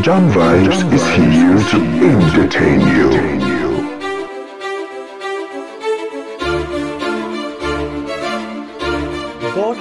John Vibes is here to entertain you.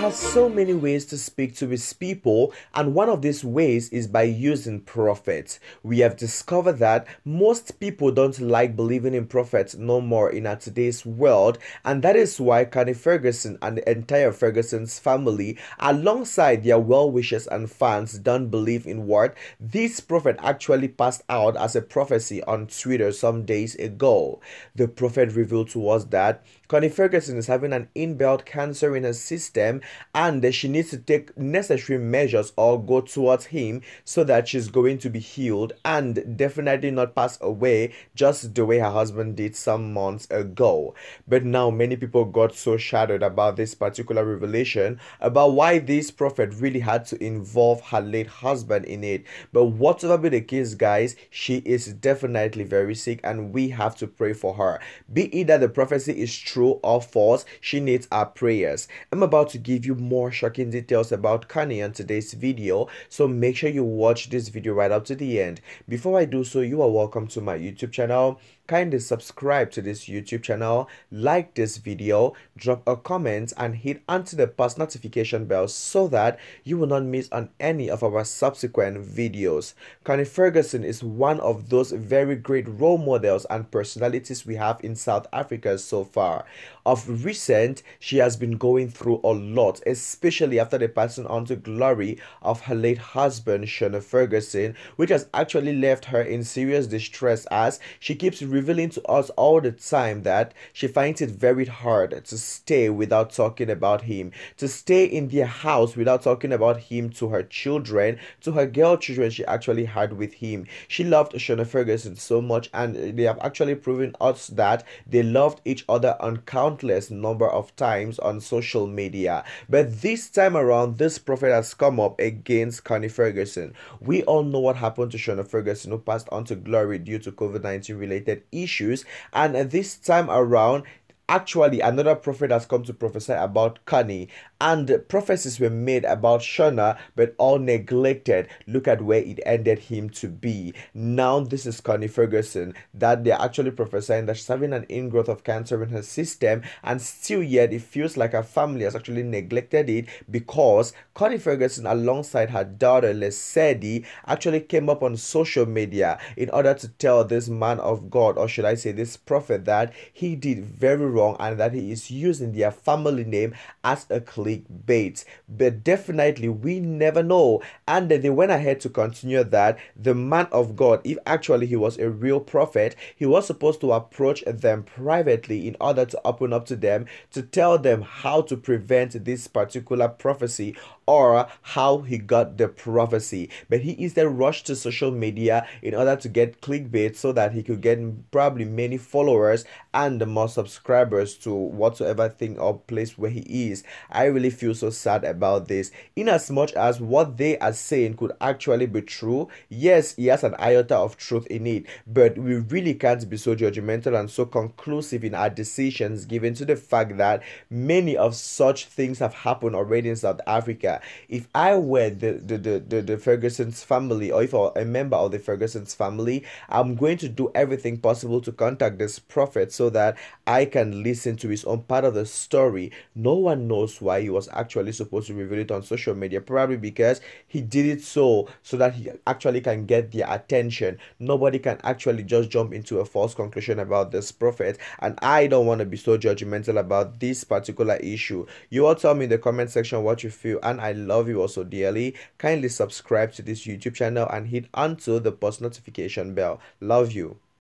has so many ways to speak to his people, and one of these ways is by using prophets. We have discovered that most people don't like believing in prophets no more in our today's world, and that is why Connie Ferguson and the entire Ferguson's family, alongside their well wishers and fans, don't believe in what this prophet actually passed out as a prophecy on Twitter some days ago. The prophet revealed to us that Connie Ferguson is having an inbuilt cancer in her system and she needs to take necessary measures or go towards him so that she's going to be healed and definitely not pass away just the way her husband did some months ago. But now many people got so shattered about this particular revelation about why this prophet really had to involve her late husband in it. But whatever be the case, guys, she is definitely very sick and we have to pray for her. Be it that the prophecy is true or false, she needs our prayers. I'm about to give give you more shocking details about Kanye on today's video, so make sure you watch this video right up to the end. Before I do so, you are welcome to my YouTube channel. Kindly subscribe to this YouTube channel, like this video, drop a comment and hit onto the post notification bell so that you will not miss on any of our subsequent videos. Kanye Ferguson is one of those very great role models and personalities we have in South Africa so far. Of recent, she has been going through a lot especially after the passing on to glory of her late husband, Shona Ferguson, which has actually left her in serious distress as she keeps revealing to us all the time that she finds it very hard to stay without talking about him, to stay in their house without talking about him to her children, to her girl children she actually had with him. She loved Shona Ferguson so much and they have actually proven us that they loved each other on countless number of times on social media. But this time around, this prophet has come up against Connie Ferguson. We all know what happened to Shona Ferguson, who passed on to glory due to COVID 19 related issues. And this time around, Actually, another prophet has come to prophesy about Kani, and prophecies were made about Shona, but all neglected. Look at where it ended him to be. Now, this is Connie Ferguson that they're actually prophesying that she's having an ingrowth of cancer in her system, and still yet it feels like her family has actually neglected it because Connie Ferguson, alongside her daughter Lesedi, actually came up on social media in order to tell this man of God, or should I say this prophet, that he did very wrong wrong and that he is using their family name as a clickbait. But definitely, we never know. And they went ahead to continue that the man of God, if actually he was a real prophet, he was supposed to approach them privately in order to open up to them to tell them how to prevent this particular prophecy or how he got the prophecy. But he instead rushed to social media in order to get clickbait so that he could get probably many followers and more subscribers to whatsoever thing or place where he is. I really feel so sad about this. In as much as what they are saying could actually be true, yes, he has an iota of truth in it, but we really can't be so judgmental and so conclusive in our decisions given to the fact that many of such things have happened already in South Africa if I were the the, the, the, the Ferguson's family or if I'm a member of the Ferguson's family, I'm going to do everything possible to contact this prophet so that I can listen to his own part of the story. No one knows why he was actually supposed to reveal it on social media, probably because he did it so so that he actually can get their attention. Nobody can actually just jump into a false conclusion about this prophet, and I don't want to be so judgmental about this particular issue. You all tell me in the comment section what you feel, and I love you also dearly. Kindly subscribe to this YouTube channel and hit onto the post notification bell. Love you.